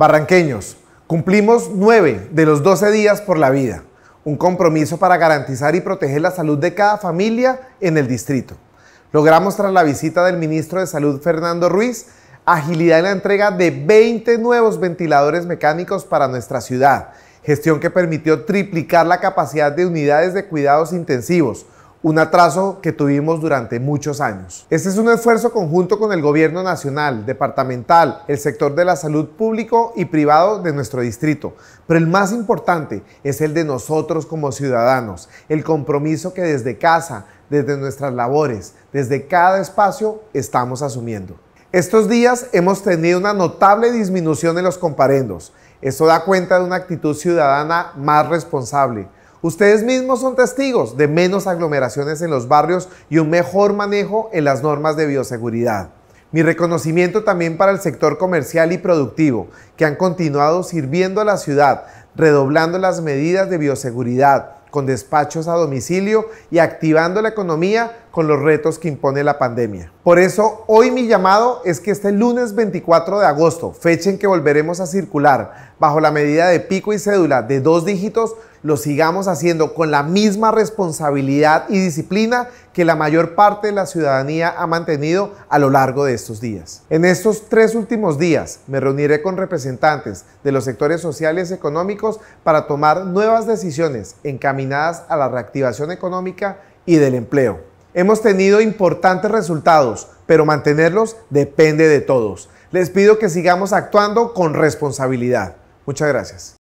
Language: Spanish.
Barranqueños, cumplimos 9 de los 12 días por la vida, un compromiso para garantizar y proteger la salud de cada familia en el distrito. Logramos tras la visita del ministro de Salud Fernando Ruiz agilidad en la entrega de 20 nuevos ventiladores mecánicos para nuestra ciudad, gestión que permitió triplicar la capacidad de unidades de cuidados intensivos, un atraso que tuvimos durante muchos años. Este es un esfuerzo conjunto con el gobierno nacional, departamental, el sector de la salud público y privado de nuestro distrito, pero el más importante es el de nosotros como ciudadanos, el compromiso que desde casa, desde nuestras labores, desde cada espacio estamos asumiendo. Estos días hemos tenido una notable disminución en los comparendos. Esto da cuenta de una actitud ciudadana más responsable, Ustedes mismos son testigos de menos aglomeraciones en los barrios y un mejor manejo en las normas de bioseguridad. Mi reconocimiento también para el sector comercial y productivo, que han continuado sirviendo a la ciudad, redoblando las medidas de bioseguridad, con despachos a domicilio y activando la economía con los retos que impone la pandemia. Por eso, hoy mi llamado es que este lunes 24 de agosto, fecha en que volveremos a circular bajo la medida de pico y cédula de dos dígitos, lo sigamos haciendo con la misma responsabilidad y disciplina que la mayor parte de la ciudadanía ha mantenido a lo largo de estos días. En estos tres últimos días me reuniré con representantes de los sectores sociales y económicos para tomar nuevas decisiones encaminadas a la reactivación económica y del empleo. Hemos tenido importantes resultados, pero mantenerlos depende de todos. Les pido que sigamos actuando con responsabilidad. Muchas gracias.